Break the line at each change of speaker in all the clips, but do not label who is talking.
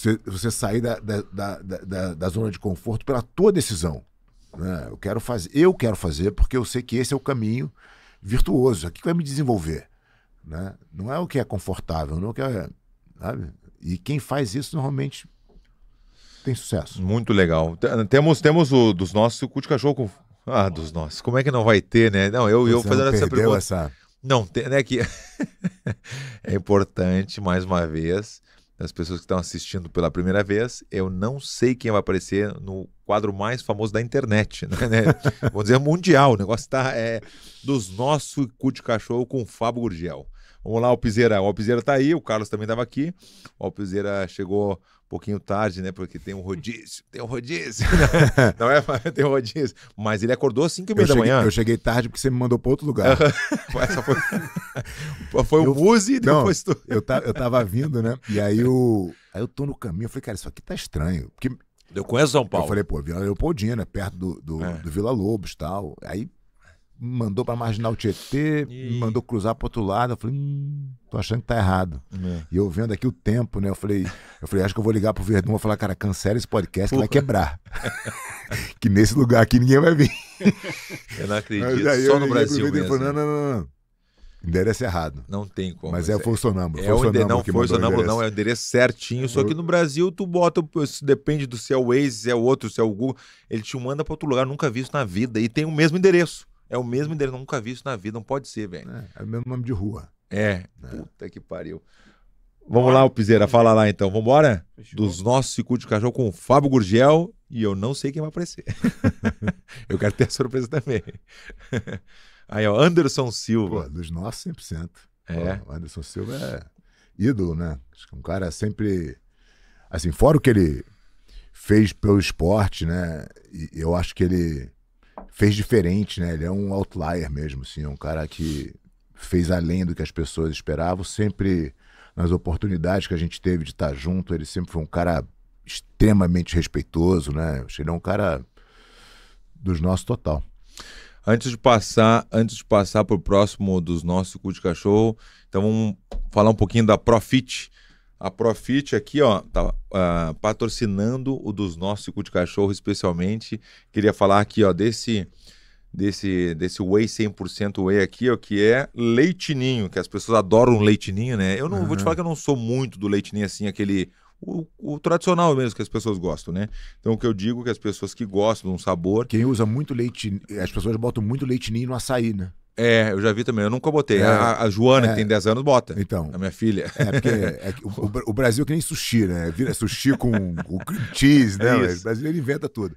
você, você sair da, da, da, da, da zona de conforto pela tua decisão. Né? Eu quero fazer, eu quero fazer porque eu sei que esse é o caminho virtuoso, aqui é que vai me desenvolver. Né? Não é o que é confortável, não é o que é. Sabe? E quem faz isso normalmente tem sucesso.
Muito legal. Temos, temos o dos nossos o cu de cachorro. Ah, dos nossos. Como é que não vai ter, né? Não, eu, eu fazendo essa pergunta. Essa... Não, tem, né? Que é importante, mais uma vez, das pessoas que estão assistindo pela primeira vez, eu não sei quem vai aparecer no quadro mais famoso da internet, né? Vamos dizer, mundial. O negócio está é, dos nossos cu de cachorro com Fábio Gurgel. Vamos lá, o Piseira. O Piseira tá aí, o Carlos também tava aqui. O Piseira chegou um pouquinho tarde, né? Porque tem um rodízio, tem um rodízio. Não é, tem um rodízio. Mas ele acordou às 5 h meia da manhã. Eu cheguei
tarde porque você me mandou para outro lugar. foi foi eu, o Muzi e depois não, tu. Eu, tá, eu tava vindo, né? E aí eu, aí eu tô no caminho, eu falei, cara, isso aqui tá estranho. Porque eu conheço São Paulo. Eu falei, pô, Vila Leopoldina, perto do, do, é. do Vila Lobos e tal. Aí mandou para marginal Tietê, e... mandou cruzar para outro lado. Eu falei, hum, tô achando que tá errado. É. E eu vendo aqui o tempo, né? Eu falei, eu falei, acho que eu vou ligar pro Verdun, vou falar, cara, cancela esse podcast que vai quebrar. que nesse lugar aqui ninguém vai vir. Eu não acredito, só no Brasil mesmo. Falei, né? não, não, não, não. Endereço errado. Não tem como. Mas é, é, é o Folsonâmbulo. É o endereço, não, foi sonâmbulo, não, é o endereço certinho. Só que no
Brasil, tu bota, depende do se é o Waze, se é o outro, se é o Google, ele te manda para outro lugar, nunca vi isso na vida. E tem o mesmo endereço. É o mesmo endereço, nunca vi isso na vida, não pode ser, velho. É, é o mesmo nome de rua. É, é. puta que pariu. Vamos Bora. lá, o Piseira, fala lá então. Vamos embora? Dos nossos circuitos de cachorro com o Fábio Gurgel e eu não sei quem vai aparecer.
eu quero ter a surpresa também. Aí, ó, Anderson Silva. Pô, dos nossos 100%. É. Pô, Anderson Silva é ídolo, né? Acho que um cara sempre. Assim, fora o que ele fez pelo esporte, né? E eu acho que ele fez diferente, né? Ele é um outlier mesmo, assim, é um cara que fez além do que as pessoas esperavam, sempre nas oportunidades que a gente teve de estar junto, ele sempre foi um cara extremamente respeitoso, né? Ele é um cara dos nossos total.
Antes de passar, antes de passar para o próximo dos nossos cu de cachorro, então vamos falar um pouquinho da Profit. A Profit aqui, ó, tá uh, patrocinando o dos nossos cu de cachorro, especialmente. Queria falar aqui, ó, desse desse desse whey 100% whey aqui, ó, que é leitinho, que as pessoas adoram leitinho, né? Eu não uhum. vou te falar que eu não sou muito do leitinho assim, aquele o, o, tradicional mesmo que as pessoas gostam, né? Então o que eu digo é que as pessoas que gostam de um sabor. Quem usa muito
leite, as pessoas botam muito leitinho no açaí, né?
É, eu já vi também. Eu nunca botei. É, a, a, Joana, é, que tem
10 anos, bota. Então. A minha filha. É, porque é, o, o, Brasil é que nem sushi, né? Vira sushi com, cream cheese, né? O brasileiro inventa tudo.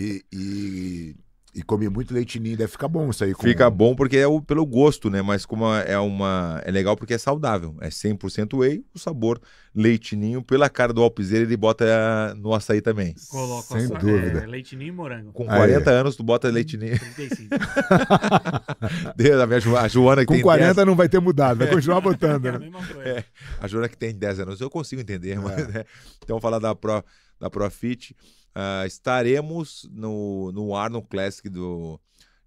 E, e e comer muito leite ninho, deve ficar bom isso aí. Com... Fica
bom porque é o, pelo gosto, né? Mas como é uma. É legal porque é saudável. É 100% whey, o sabor leite ninho. Pela cara do alpizeiro, ele bota no açaí também. Coloca Sem açaí, dúvida. É, leite ninho e morango. Com 40 anos, tu bota leite ninho. 35. Deus, a, Joana que Com tem 40 10... não vai ter mudado, vai é. continuar botando. É a né? mesma coisa. É, a Joana que tem 10 anos, eu consigo entender, mas, é. né? Então, falar da, Pro, da Profit. Uh, estaremos no, no Arnold Classic do,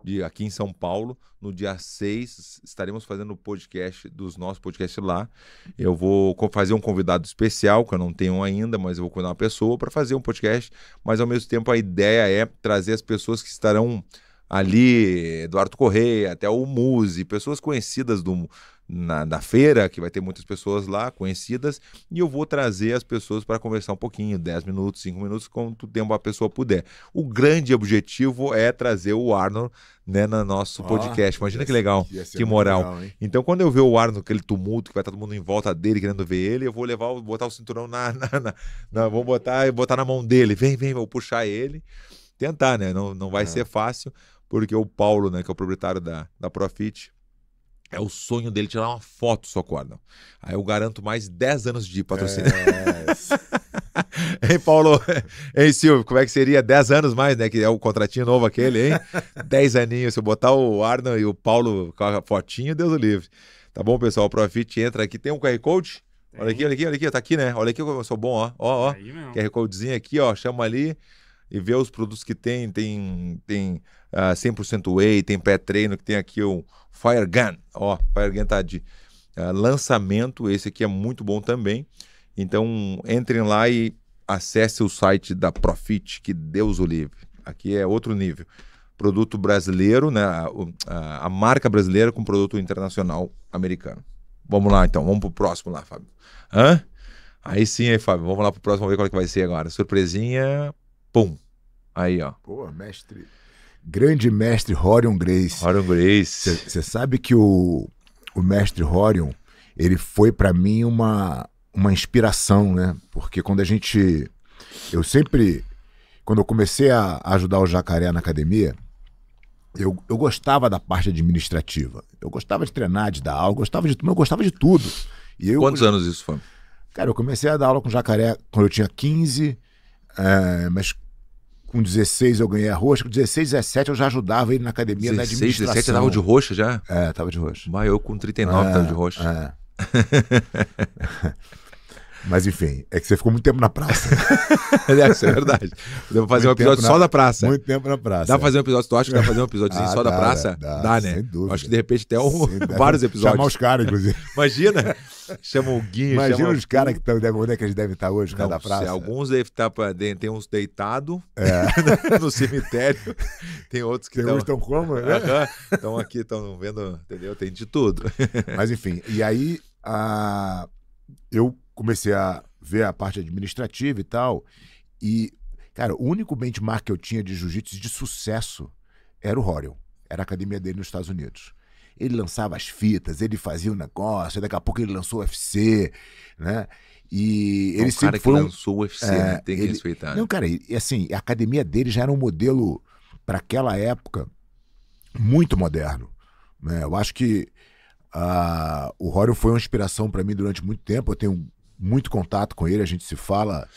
de, aqui em São Paulo. No dia 6, estaremos fazendo o podcast dos nossos podcasts lá. Eu vou fazer um convidado especial, que eu não tenho ainda, mas eu vou convidar uma pessoa para fazer um podcast. Mas ao mesmo tempo, a ideia é trazer as pessoas que estarão ali, Eduardo Correia, até o Muse, pessoas conhecidas do, na, na, feira, que vai ter muitas pessoas lá conhecidas, e eu vou trazer as pessoas para conversar um pouquinho, 10 minutos, 5 minutos, quanto tempo a pessoa puder. O grande objetivo é trazer o Arnold né, no nosso podcast. Imagina que legal, que moral. Legal, então, quando eu ver o Arnold, aquele tumulto que vai tá todo mundo em volta dele querendo ver ele, eu vou levar, botar o cinturão na. na, na, na vou botar, botar na mão dele, vem, vem, vou puxar ele. Tentar, né? Não, não vai é. ser fácil, porque o Paulo, né, que é o proprietário da, da Profit, é o sonho dele tirar uma foto só com Aí eu garanto mais 10 anos de patrocínio. É. hein, Paulo? hein, Silvio? Como é que seria 10 anos mais, né? Que é o contratinho novo aquele, hein? 10 aninhos. Se eu botar o Arnold e o Paulo com a fotinho, Deus o livre. Tá bom, pessoal? O Profit entra aqui. Tem um QR Code? Tem. Olha aqui, olha aqui, olha aqui. Tá aqui, né? Olha aqui como eu sou bom, ó. Ó, ó. QR Codezinho aqui, ó. Chama ali e vê os produtos que tem. Tem... tem uh, ah, 100% whey, tem pé treino, que tem aqui um Fire Gun, ó, Fire Gun tá de uh, lançamento, esse aqui é muito bom também. Então, entrem lá e acesse o site da Profit, que Deus o livre. Aqui é outro nível. Produto brasileiro, né? A, a, a marca brasileira com produto internacional americano. Vamos lá então, vamos pro próximo lá, Fábio. Hã? Aí sim, aí, Fábio, vamos lá pro próximo, vamos ver qual é que vai ser agora. Surpresinha, pum. Aí, ó.
Boa, mestre grande mestre Horion Grace. Horion Grace. Você sabe que o, o mestre Horion, ele foi para mim uma, uma inspiração, né? Porque quando a gente. Eu sempre. Quando eu comecei a ajudar o jacaré na academia, eu, eu gostava da parte administrativa. Eu gostava de treinar, de dar aula, gostava de, eu gostava de tudo. E eu, Quantos eu, anos isso foi? Cara, eu comecei a dar aula com jacaré quando eu tinha 15, é, eh, mas com 16 eu ganhei a roxa, com 16, 17 eu já ajudava ele na academia 16, na administração. 17 tava de
roxa já? É, tava de roxa. Mas eu com 39 é, tava de
roxa. É. é. Mas enfim, é que você ficou muito tempo na praça. é, isso é verdade. Podemos fazer muito um episódio na... só da praça. Muito tempo na praça. Dá pra fazer um episódio, tu acha que dá pra fazer um episódio ah, só dá, da praça? Dá, dá, né? Sem
dúvida. Acho que de repente até um... vários episódios. Chamar os caras,
inclusive. Imagina. Chama o Guinho. Imagina chama... os caras que estão. Onde é que gente devem estar hoje, cada praça? Alguns
devem estar. Pra... Tem uns deitados é. no cemitério. Tem outros que estão. estão como? Estão né? aqui, estão vendo. Entendeu? Tem de tudo.
Mas enfim, e aí. A... Eu comecei a ver a parte administrativa e tal. E, cara, o único benchmark que eu tinha de jiu-jitsu de sucesso era o Rorion Era a academia dele nos Estados Unidos. Ele lançava as fitas, ele fazia o um negócio, daqui a pouco ele lançou o UFC, né? E é ele o sempre cara foi um... que lançou o UFC, é, né? tem que respeitar. Não, cara, e, assim, a academia dele já era um modelo para aquela época muito moderno. Né? Eu acho que uh, o Horion foi uma inspiração para mim durante muito tempo. Eu tenho muito contato com ele, a gente se fala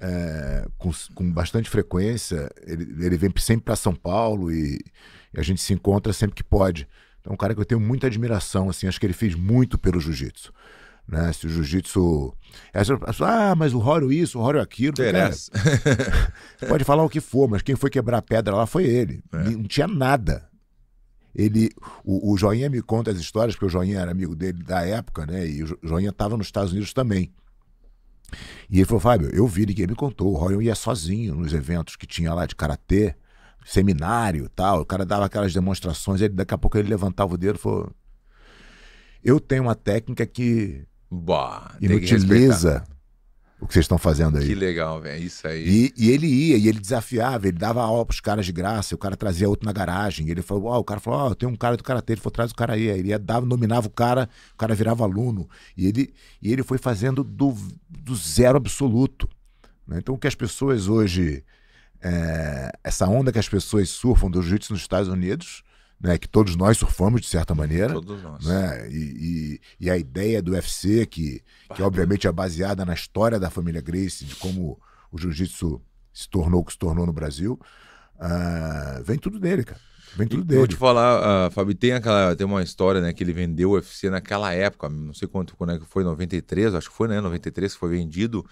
é, com, com, bastante frequência. Ele, ele vem sempre para São Paulo e, e, a gente se encontra sempre que pode. Então, é um cara que eu tenho muita admiração, assim, acho que ele fez muito pelo jiu-jitsu. Né? Se o jiu-jitsu. É, ah, mas o Rório isso, o Rório aquilo. Interessa. Cara, pode falar o que for, mas quem foi quebrar a pedra lá foi ele. É. Não tinha nada. Ele, o, o Joinha me conta as histórias, porque o Joinha era amigo dele da época, né? E o Joinha estava nos Estados Unidos também. E ele falou, Fábio, eu vi, ninguém me contou. O Royal ia sozinho nos eventos que tinha lá de karatê, seminário tal. O cara dava aquelas demonstrações, ele, daqui a pouco ele levantava o dedo e falou: Eu tenho uma técnica que Boa, inutiliza o que vocês estão fazendo aí. Que legal, velho, é isso aí. E, e, ele ia, e ele desafiava, ele dava aula pros caras de graça, o cara trazia outro na garagem, ele falou, ó, oh, o cara falou, ó, oh, tem um cara do Karatê, ele falou, traz o cara aí, aí ele ia, dava, nominava o cara, o cara virava aluno, e ele, e ele foi fazendo do, do zero absoluto. Né? Então o que as pessoas hoje, é, essa onda que as pessoas surfam do jiu-jitsu nos Estados Unidos né, que todos nós surfamos de certa maneira. Todos nós. Né, e, e, e a ideia do UFC, que, que obviamente é baseada na história da família Grace, de como o jiu-jitsu se tornou o que se tornou no Brasil, uh, vem tudo dele, cara. Vem tudo dele. Vou te
falar, uh, ah, Fábio, tem, aquela, tem uma história né, que ele vendeu o UFC naquela época, não sei quanto, quando é que foi, 93, acho que foi, né? 93 que foi vendido.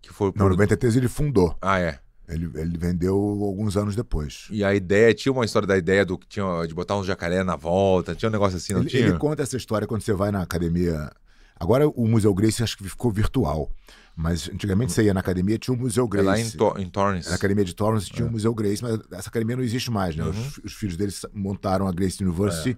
Que foi por... Não,
93 ele fundou. Ah, é. Ele, ele vendeu alguns anos depois.
E a ideia, tinha uma história da ideia do que tinha de botar um jacaré na volta, tinha um negócio assim, não ele, tinha? Ele
conta essa história quando você vai na academia. Agora o Museu Grace acho que ficou virtual. Mas antigamente você ia na academia tinha o Museu Grace. É lá em, to em Torrance. Na academia de Torrance tinha é. o Museu Grace, mas essa academia não existe mais, né? Uhum. Os, os, filhos deles montaram a Grace University. É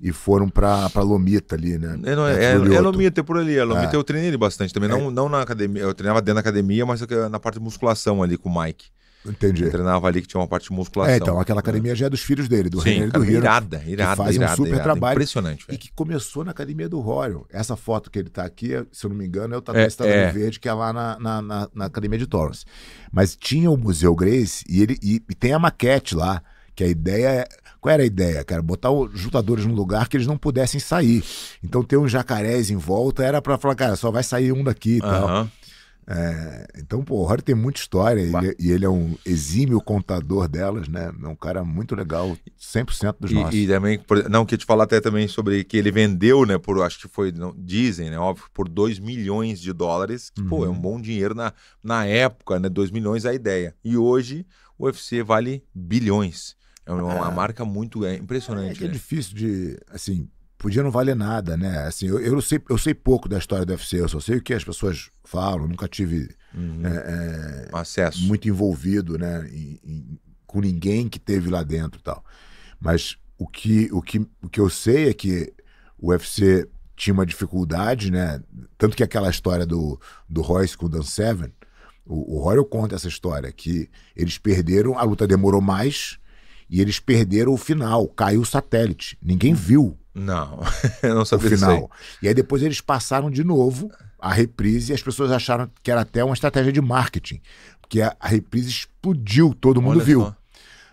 e foram para Lomita ali, né? É, não, é, é, é Lomita,
é por ali. A é Lomita é. eu treinei bastante também. Não, é. não na academia, eu treinava dentro da academia, mas na parte de musculação ali com o Mike. Entendi. Eu treinava ali que tinha uma parte de musculação. É, então, aquela
academia é. já é dos filhos dele, do Sim, René do Rio. Irada, irada, faz irada, um super irada, trabalho. Impressionante. Véio. E que começou na academia do Rório. Essa foto que ele está aqui, se eu não me engano, é o Tatuí é, Cidade é. Verde, que é lá na, na, na, na academia de Torrance. Mas tinha o Museu Grace e, ele, e, e tem a maquete lá, que a ideia é qual era a ideia, cara? Botar os lutadores num lugar que eles não pudessem sair. Então ter uns jacarés em volta era para falar, cara, só vai sair um daqui e uhum. tal. É, então, pô, o Rory tem muita história ele, é, e ele é um exímio contador delas, né? É um cara muito legal, 100% dos e, nossos. E
também, não, queria te falar até também sobre que ele vendeu, né, por, acho que foi, não, dizem, né, óbvio, por 2 milhões de dólares, que, uhum. pô, é um uhum. bom dinheiro na, na época, né, 2 milhões é a ideia. E hoje o UFC vale bilhões. É uma é, marca muito é impressionante.
É, é, né? difícil de, assim, podia não valer nada, né? Assim, eu, eu, sei, eu sei pouco da história do UFC, eu só sei o que as pessoas falam, nunca tive uhum. É, é, acesso muito envolvido, né, em, em, com ninguém que teve lá dentro, tal. Mas o que, o que, o que eu sei é que o UFC tinha uma dificuldade, né? Tanto que aquela história do, do Royce com o Dan Seven, o, o Royal conta essa história, que eles perderam, a luta demorou mais, e eles perderam o final, caiu o satélite. Ninguém viu. Não, eu não sabia o final. aí. E aí depois eles passaram de novo a reprise e as pessoas acharam que era até uma estratégia de marketing. Porque a, a reprise explodiu, todo mundo viu.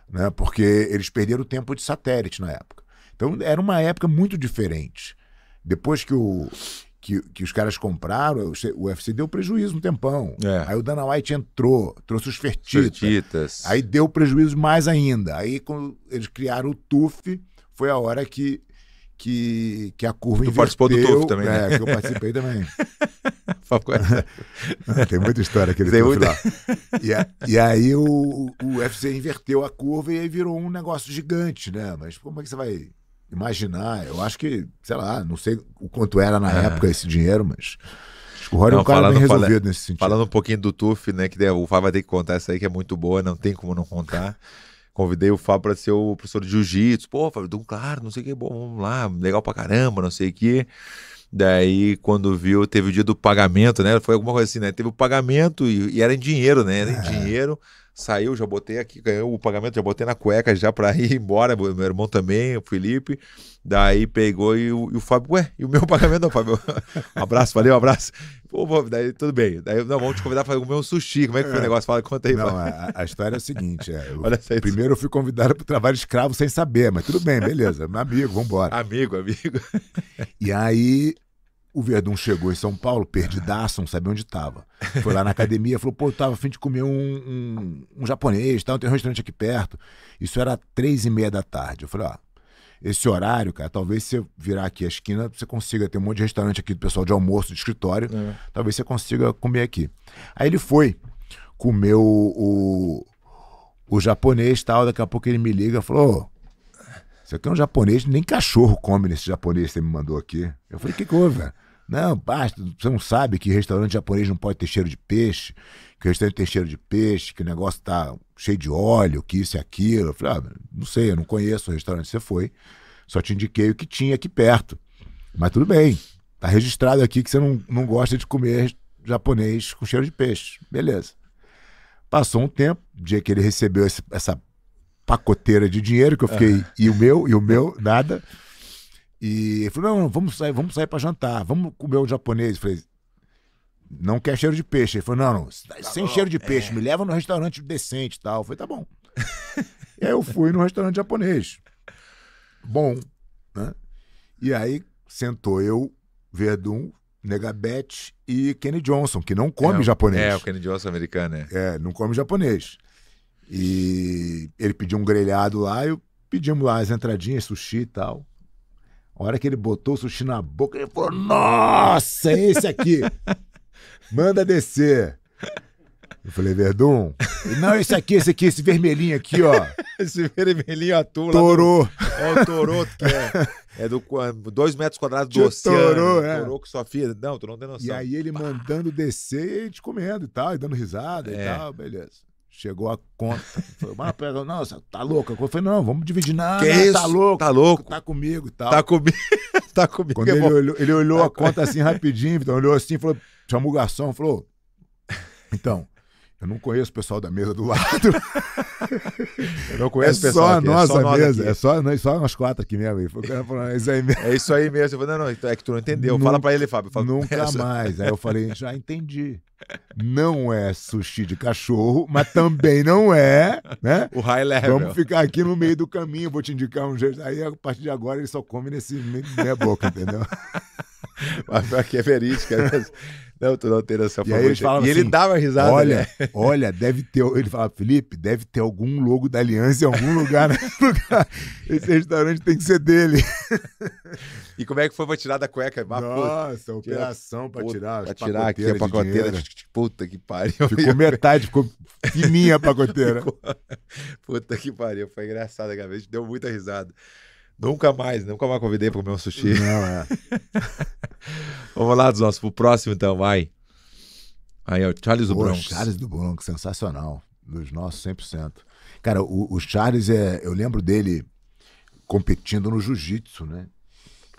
Né? Porque eles perderam o tempo de satélite na época. Então era uma época muito diferente. Depois que o que, que os caras compraram, o UFC deu prejuízo um tempão. É. Aí o Dana White entrou, trouxe os fertitas, fertitas. Aí deu prejuízo mais ainda. Aí quando eles criaram o TUF, foi a hora que que, que a curva tu inverteu. participou do TUF também, é, né? É, que eu participei também. Tem muita história aquele Tem TUF muita... lá. E, a, e aí o, o UFC inverteu a curva e aí virou um negócio gigante, né? Mas como é que você vai imaginar. Eu acho que, sei lá, não sei o quanto era na é. época esse dinheiro, mas. Acho que o Rory é não, é um cara falando, bem resolvido fala, nesse sentido. Falando um pouquinho do Tuf, né? Que
o Fábio vai ter que contar essa aí, que é muito boa, não tem como não contar. Convidei o Fábio para ser o professor de jiu-jitsu. Pô, Fábio, claro, não sei o que, bom, vamos lá, legal pra caramba, não sei o que. Daí, quando viu, teve o dia do pagamento, né? Foi alguma coisa assim, né? Teve o pagamento e, e era em dinheiro, né? Era em é. dinheiro saiu, já botei aqui, ganhou o pagamento, já botei na cueca já para ir embora, meu irmão também, o Felipe. Daí pegou e o, e o Fábio, ué, e o meu pagamento não, Fábio? Um abraço, valeu, um abraço. Pô, pô, daí tudo bem. Daí, não, vamos te convidar para comer um sushi. Como é que foi o é. negócio?
Fala, conta aí. Não, a, a, história é o seguinte: é, eu, primeiro eu fui convidado para o trabalho escravo sem saber, mas tudo bem, beleza. meu Amigo, vamos embora. Amigo, amigo. E aí o Verdun chegou em São Paulo, perdidaço, não sabia onde estava. Foi lá na academia, falou: pô, eu tava afim de comer um, um, um japonês, tá? tem um restaurante aqui perto. Isso era três e meia da tarde. Eu falei: ó, esse horário, cara, talvez você virar aqui a esquina, você consiga. Tem um monte de restaurante aqui do pessoal de almoço, de escritório. É. Talvez você consiga comer aqui. Aí ele foi, comeu o, o, o japonês tal. Daqui a pouco ele me liga e falou: oh, Isso aqui é um japonês, nem cachorro come nesse japonês que você me mandou aqui. Eu falei: O que, que houve, velho? Não, basta, você não sabe que restaurante japonês não pode ter cheiro de peixe, que restaurante tem cheiro de peixe, que o negócio tá cheio de óleo, que isso e aquilo. Eu falei, ah, não sei, eu não conheço o restaurante que você foi. Só te indiquei o que tinha aqui perto. Mas tudo bem, tá registrado aqui que você não, não gosta de comer japonês com cheiro de peixe. Beleza. Passou um tempo, dia que ele recebeu esse, essa pacoteira de dinheiro que eu fiquei, uhum. e o meu, e o meu, nada. E ele falou: não, vamos sair, vamos sair para jantar, vamos comer o japonês. Eu falei, não quer cheiro de peixe. Ele falou: não, não, tá sem bom, cheiro de é. peixe, me leva num restaurante decente e tal. Eu falei, tá bom. e aí eu fui num restaurante japonês. Bom, né? E aí sentou eu, Verdun, Negabete e Kenny Johnson, que não come é, japonês. É, o
Kenny Johnson é americano, é.
É, não come japonês. E ele pediu um grelhado lá, eu pedimos lá as entradinhas, sushi e tal hora que ele botou o sushi na boca, ele falou: Nossa, é esse aqui! Manda descer. Eu falei, Verdun? Não, esse aqui, esse aqui, esse vermelhinho aqui, ó.
esse vermelhinho atua. Torô. É do... o torô que é.
É do dois metros quadrados do Tio oceano. Torô, é. Torô que sua filha. Não, tu não tem noção. E aí ele Pá. mandando descer e te comendo e tal, e dando risada é. e tal, beleza. Chegou a conta. Falei, mas ah, pega, não, você tá louca? Eu falei, não, vamos dividir nada. Que isso? Tá louco. Tá louco. Tá comigo e tal. Tá comigo. tá comigo. Quando ele olhou, ele olhou tá a conta assim rapidinho, então olhou assim, falou, chamou o garçom, falou, então, eu não conheço o pessoal da mesa do lado. eu não conheço é o pessoal só aqui, a é só mesa. Aqui. É só, não, é só nós quatro aqui mesmo. falou, é isso aí mesmo. É isso aí mesmo. Eu falei, não, não, então é que tu não entendeu. Nunca, Fala pra ele, Fábio. Falo, nunca mais. Aí eu falei, já entendi. Não é sushi de cachorro, mas também não é, né? O high level. Vamos ficar aqui no meio do caminho, vou te indicar um jeito. Aí, a partir de agora, ele só come nesse meia boca, entendeu? mas aqui é verídico. É né? Não, tu não tem noção. E, e assim, ele dava risada. Olha, né? olha, deve ter. Ele fala, Felipe, deve ter algum logo da Aliança em algum lugar, né? Esse restaurante tem que ser dele. E
como é que foi pra tirar da cueca? Ah, Nossa, operação pra tirar. Pra tirar aqui a pacoteira. puta que pariu. Ficou
metade, ficou fininha a pacoteira.
Puta que pariu. Foi engraçado, A gente deu muita risada. Nunca mais, nunca mais convidei para comer um sushi. Não, é. Vamos lá, dos nossos, pro próximo então, vai. Aí é o Charles do Bronx. Charles
do Bronx, sensacional. Dos nossos 100%. Cara, o, o Charles, é, eu lembro dele competindo no jiu-jitsu, né?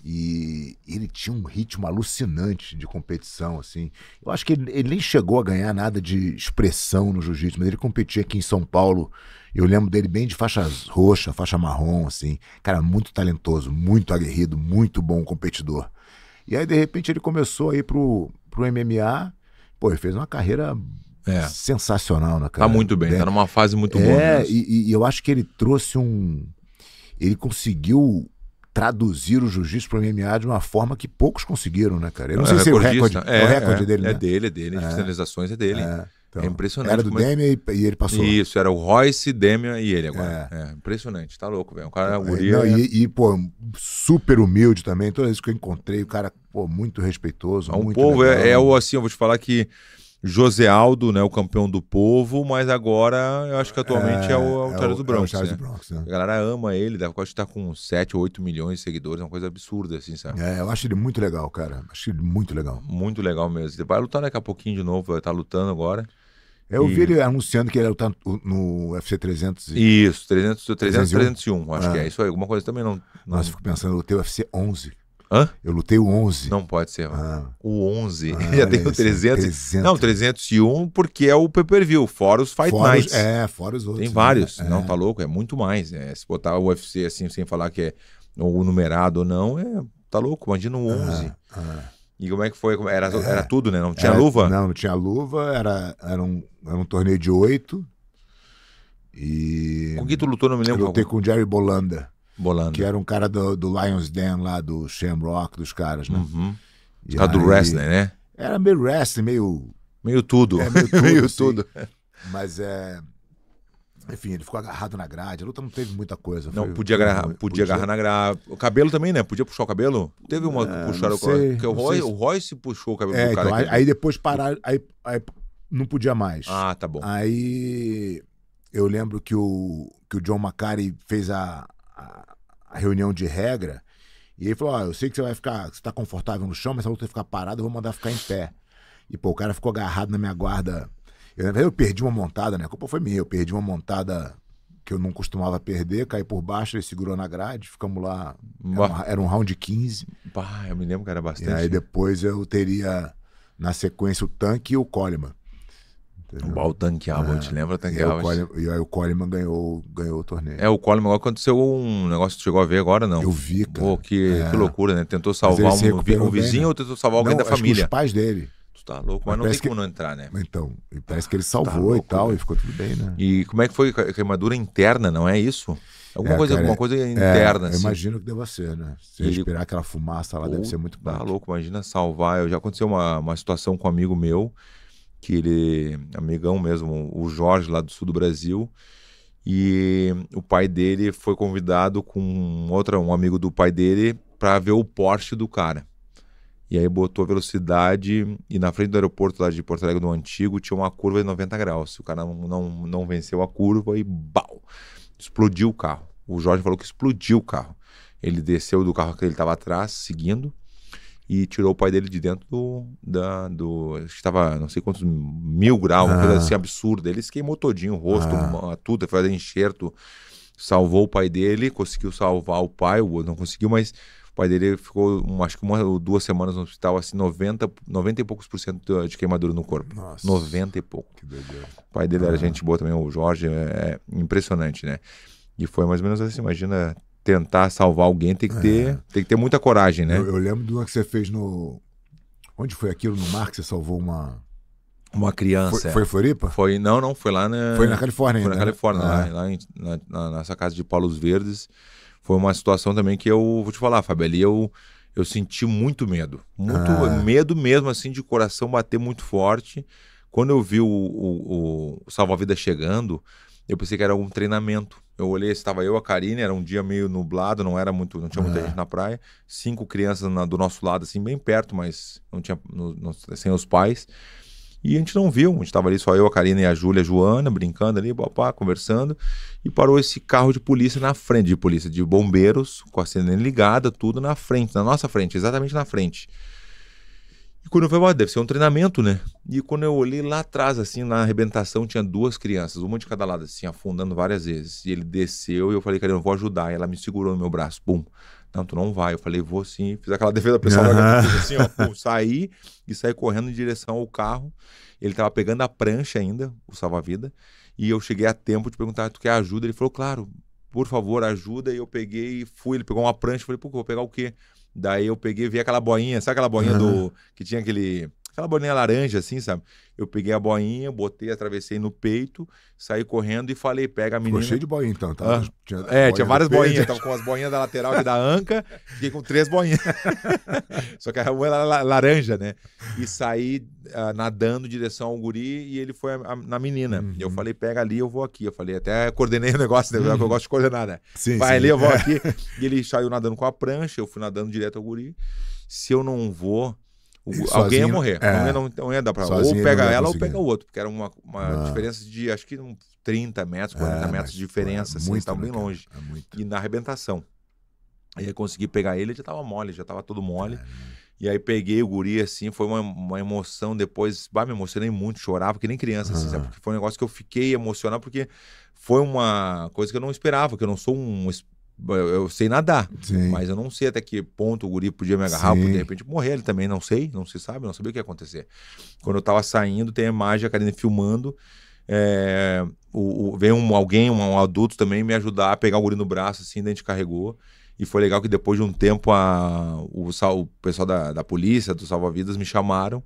E ele tinha um ritmo alucinante de competição, assim. Eu acho que ele, ele nem chegou a ganhar nada de expressão no jiu-jitsu, mas ele competia aqui em São Paulo. Eu lembro dele bem de faixa roxa, faixa marrom, assim. Cara, muito talentoso, muito aguerrido, muito bom competidor. E aí, de repente, ele começou aí pro, pro MMA. Pô, ele fez uma carreira é. sensacional
na né, cara. Tá muito bem, é. tá numa fase muito é, boa. É,
e, e, eu acho que ele trouxe um. Ele conseguiu traduzir o jiu-jitsu para o MMA de uma forma que poucos conseguiram, né, cara? Eu não é sei se é o recorde, é, o é, recorde dele, né? É dele, é né? dele. As finalizações é dele. É. É então, é impressionante. Era do Demian e, e, ele passou. Isso,
era o Royce, Demian e ele agora. É, é impressionante, tá louco, velho. O cara
é, guria, e, e, pô, super humilde também. Toda vez que eu encontrei, o cara, pô, muito respeitoso. Um muito povo legal. é, é o
assim, eu vou te falar que Josealdo, né, o campeão do povo, mas agora eu acho que atualmente é, é, o, é o, é Charles do Bronx. É o Charles do né? Bronx né? A galera ama ele, deve quase estar tá com 7 ou 8 milhões de seguidores, é uma coisa absurda, assim, sabe?
É, eu acho ele muito legal, cara. Acho ele muito legal.
Muito legal mesmo. Ele vai lutar daqui a pouquinho de novo, vai tá estar lutando agora. Eu e... vi
ele anunciando que ele ia lutar no UFC 300. E... Isso, 300, 300 301. 301, acho que é. é
isso aí. Alguma coisa também não. não... Nossa, fico
pensando, eu lutei UFC 11. Hã? Eu lutei o 11. Não pode ser. Ah. O 11. Ah, já tem o 300. 300.
Não, 301 porque é o pay-per-view, fora os Fight fora Nights. Os, é,
fora os outros. Tem vários. Né? É. Não, tá
louco, é muito mais. É, se botar o UFC assim, sem falar que é o numerado ou não, é, tá louco, imagina o 11. Ah, ah, e como é que foi? Era, é. era tudo, né? Não tinha era, luva?
Não, não tinha luva, era, era, um, era um torneio de 8. E... Com quem tu lutou, não me lembro. Eu lutei com o Jerry Bolanda. Bolando. Que era um cara do, do Lions Den lá, do Shamrock, dos caras, né? Uhum. cara aí, do wrestling, né? Era meio wrestling, meio. Meio tudo. É, meio tudo. meio tudo. Mas é. Enfim, ele ficou agarrado na grade. A luta não teve muita coisa. Não, foi, podia, agarrar,
podia, podia, agarrar na grade. O cabelo também, né? Podia puxar o cabelo? Teve uma é, que puxaram sei, o cabelo. O, se... o Royce puxou o cabelo é, do cara. Então, aí, aí, depois pararam.
Aí, aí não podia mais. Ah, tá bom. Aí eu lembro que o, que o John McCarthy fez a, a, reunião de regra. E ele falou: Ó, oh, eu sei que você vai ficar, você tá confortável no chão, mas se a luta ficar parada, eu vou mandar ficar em pé. E, pô, o cara ficou agarrado na minha guarda. Eu, eu perdi uma montada, né? A culpa foi minha. Eu perdi uma montada que eu não costumava perder, caí por baixo, ele segurou na grade, ficamos lá. Era, uma, era um round 15. Bah, eu me lembro que era bastante. E aí depois eu teria, na sequência, o tanque e o Coleman. Entendeu? O Tanqueaba, ah, é. eu te lembra Tanqueaba. E aí o Coleman ganhou, ganhou o torneio. É,
o Coleman agora aconteceu um negócio que chegou a ver agora, não. Eu vi, cara. Pô, que, é. que loucura, né? Tentou salvar um, um, vizinho bem, né? ou tentou salvar alguém não, da família? os
pais dele. Tu tá louco, mas, mas não tem que... como não entrar, né? Então, parece que ele tá salvou tá louco,
e tal, né? e ficou tudo bem, né? E como é que foi? Queimadura interna, não é isso? Alguma, é, coisa, cara, alguma é- coisa é, interna. É, assim. Eu imagino que
deva ser, né? Se ele... respirar
aquela fumaça lá, Pô, deve ser muito bom. Tá louco, imagina salvar. Eu já aconteceu uma, uma situação com um amigo meu que ele, amigão mesmo, o Jorge, lá do sul do Brasil. E o pai dele foi convidado com outra, um amigo do pai dele para ver o Porsche do cara. E aí botou a velocidade e na frente do aeroporto lá de Porto Alegre do Antigo tinha uma curva de 90 graus. O cara não, não, não venceu a curva e bau! Explodiu o carro. O Jorge falou que explodiu o carro. Ele desceu do carro que ele estava atrás, seguindo, e tirou o pai dele de dentro do. Da, do estava não sei quantos mil graus, ah. uma coisa ah. assim absurda. Ele se queimou todinho o rosto, ah. tudo, foi fazer enxerto. Salvou o pai dele, conseguiu salvar o pai, o outro não conseguiu, mas o pai dele ficou, acho que uma ou duas semanas no hospital, assim, 90, 90 e poucos por cento de queimadura no corpo. Nossa. 90 e pouco. Que beleza. O pai dele ah. era gente boa também, o Jorge, é, é impressionante, né? E foi mais ou menos assim, imagina tentar salvar alguém tem que ter, é. tem que ter muita coragem, né? Eu, eu
lembro uma que você fez no. Onde foi aquilo? No mar que você salvou uma. Uma criança. Foi, foi Floripa?
Foi, não, não, foi lá na. Foi na Califórnia ainda. Foi na né? Califórnia, né? lá, ah. lá em, na, na, nossa casa de Paulos Verdes. Foi uma situação também que eu vou te falar, Fábio. Ali eu, eu senti muito medo. Muito ah. medo mesmo, assim, de coração bater muito forte. Quando eu vi o, o, o salva-vida chegando, eu pensei que era algum treinamento. Eu olhei, estava eu, a Karine, era um dia meio nublado, não era muito, não tinha muita é. gente na praia. Cinco crianças na, do nosso lado, assim, bem perto, mas não tinha, no, no, sem os pais. E a gente não viu, a gente estava ali só eu, a Karina e a Júlia, a Joana, brincando ali, papá, conversando. E parou esse carro de polícia na frente, de polícia, de bombeiros, com a sirene ligada, tudo na frente, na nossa frente, exatamente na frente. E quando eu falei, ah, deve ser um treinamento, né? E quando eu olhei lá atrás, assim, na arrebentação, tinha duas crianças, uma de cada lado, assim, afundando várias vezes. E ele desceu e eu falei, cara, eu vou ajudar. E ela me segurou no meu braço, pum. Não, tu não vai. Eu falei, vou sim. Fiz aquela defesa pessoal uhum. assim, ó, pum, saí e saí correndo em direção ao carro. Ele tava pegando a prancha ainda, o salva-vida. E eu cheguei a tempo de perguntar, tu quer ajuda? Ele falou, claro, por favor, ajuda. E eu peguei e fui. Ele pegou uma prancha. e falei, pô, vou pegar o quê? Daí eu peguei, vi aquela boinha, sabe aquela boinha uhum. do. que tinha aquele aquela boinha laranja assim, sabe? Eu peguei a boinha, botei, atravessei no peito, saí correndo e falei, pega a menina. Ficou cheio de boinha então, tá? Ah, tinha é, tinha várias boinhas, então tava com as boinhas da lateral e da anca, fiquei com três boinhas. Só que a boinha era laranja, né? E saí ah, nadando em direção ao guri e ele foi a, a, na menina. Uhum. Eu falei, pega ali, eu vou aqui. Eu falei, até coordenei o negócio, né? eu uhum. gosto de coordenar, né? Sim, Vai sim. ali, eu vou é. aqui. E ele saiu nadando com a prancha, eu fui nadando direto ao guri. Se eu não vou sozinho, alguém ia morrer. É, não, ia, não, não ia dar pra. ou pega ela ou pega o outro, porque era uma, uma ah. diferença de acho que 30 metros, 40 é, metros de diferença, assim, muito, tá bem longe. É e na arrebentação. Aí eu consegui pegar ele, já tava mole, já tava todo mole. É, né? E aí peguei o guri, assim, foi uma, uma emoção depois. Bah, me emocionei muito, chorava, que nem criança, assim, uhum. sabe? Porque foi um negócio que eu fiquei emocionado, porque foi uma coisa que eu não esperava, que eu não sou um eu sei nadar, Sim. mas eu não sei até que ponto o guri podia me agarrar, Sim. de repente morrer ele também, não sei, não se sabe, não sabia o que ia acontecer. Quando eu tava saindo, tem a imagem, a Karine filmando, é, o, o, um, alguém, um, um, adulto também, me ajudar a pegar o guri no braço, assim, daí a gente carregou, e foi legal que depois de um tempo a, o, o pessoal da, da polícia, do salva-vidas, me chamaram,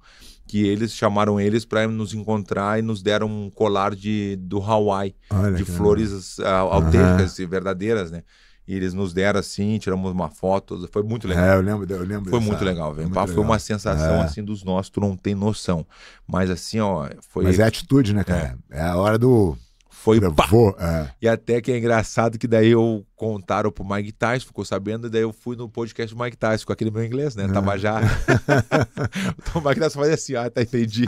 que eles chamaram eles para nos encontrar e nos deram um colar de, do Hawaii, Olha de flores legal. Ah, autênticas uhum. e verdadeiras, né? E eles nos deram assim, tiramos uma foto, foi muito legal. É, eu lembro, eu lembro. Foi muito legal, velho. Foi, foi uma sensação é. assim dos nossos, tu não tem noção. Mas assim, ó, foi Mas é atitude, né, cara? É, é a
hora do foi Gravou, é.
E até que é engraçado que daí eu contaram pro Mike Tyson, ficou sabendo, e daí eu fui no podcast do Mike Tyson, com aquele meu inglês, né? É. Tava já. então o Mike Tyson fazia assim, ah, tá, entendi.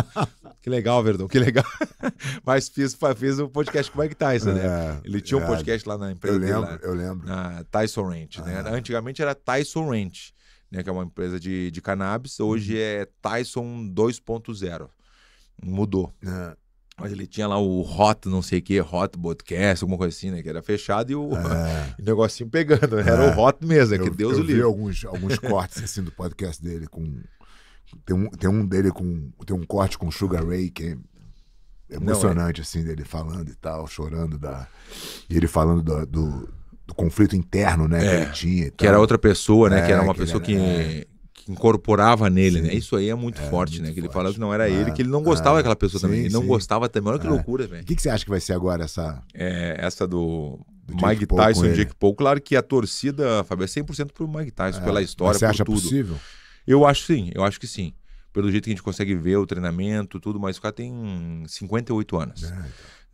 Que legal, Verdão, que legal. Mas fiz, fez o um podcast com o Mike Tyson, né? é, Ele tinha é, um podcast lá na empresa. Eu lembro, dele, lá, eu lembro. Na Tyson Ranch, né? ah. né? Antigamente era Tyson Ranch, né? Que é uma empresa de, de cannabis. Hoje uhum. é Tyson 2.0. Mudou. É. Mas ele tinha lá o Hot, não sei o que, Hot Podcast, alguma coisa assim, né? Que era fechado e o, é. o negocinho pegando. Né? Era é. o Hot mesmo, é que Deus eu o livre. Eu vi alguns, alguns cortes
assim do podcast dele com tem um, tem um dele com. Tem um corte com Sugar Ray, que é emocionante, Não, é... assim, dele falando e tal, chorando da. E ele falando do, do, do conflito interno, né? É, que ele tinha. Que era outra pessoa, né? É, que era uma que pessoa era... que
incorporava nele, né? Sim. né? Isso aí é muito é, forte, muito né? Que forte. ele fala que não era ah, ele, que ele não gostava ah, daquela pessoa sim, também. Ele sim. não gostava também. Olha que ah. loucura,
velho. O que, que, você acha que vai ser agora essa.
É, essa do. do Mike Paul Tyson e Jake Paul. Claro que a torcida, Fabio, é 100% pro Mike Tyson, é. pela história, você acha tudo. possível?
Eu acho sim,
eu acho que sim. Pelo jeito que a gente consegue ver o treinamento, tudo, mas o cara tem 58 anos. É. Então.